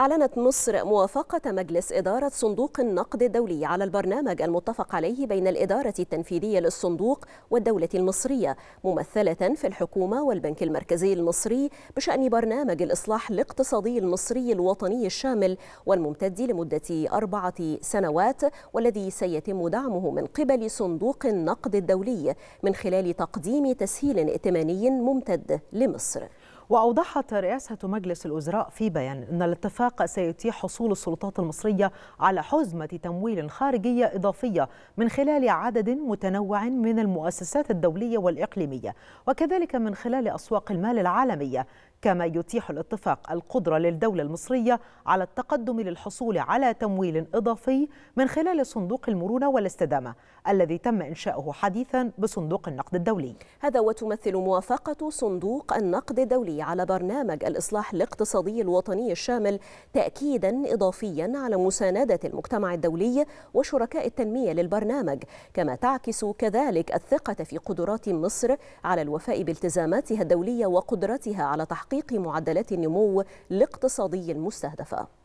أعلنت مصر موافقة مجلس إدارة صندوق النقد الدولي على البرنامج المتفق عليه بين الإدارة التنفيذية للصندوق والدولة المصرية ممثلة في الحكومة والبنك المركزي المصري بشأن برنامج الإصلاح الاقتصادي المصري الوطني الشامل والممتد لمدة أربعة سنوات والذي سيتم دعمه من قبل صندوق النقد الدولي من خلال تقديم تسهيل ائتماني ممتد لمصر وأوضحت رئاسة مجلس الوزراء في بيان أن الاتفاق سيتيح حصول السلطات المصرية على حزمة تمويل خارجية إضافية من خلال عدد متنوع من المؤسسات الدولية والإقليمية وكذلك من خلال أسواق المال العالمية كما يتيح الاتفاق القدرة للدولة المصرية على التقدم للحصول على تمويل إضافي من خلال صندوق المرونة والاستدامة الذي تم إنشاؤه حديثا بصندوق النقد الدولي هذا وتمثل موافقة صندوق النقد الدولي على برنامج الإصلاح الاقتصادي الوطني الشامل تأكيدا إضافيا على مساندة المجتمع الدولي وشركاء التنمية للبرنامج كما تعكس كذلك الثقة في قدرات مصر على الوفاء بالتزاماتها الدولية وقدرتها على تحقيق تحقيق معدلات النمو الاقتصادي المستهدفه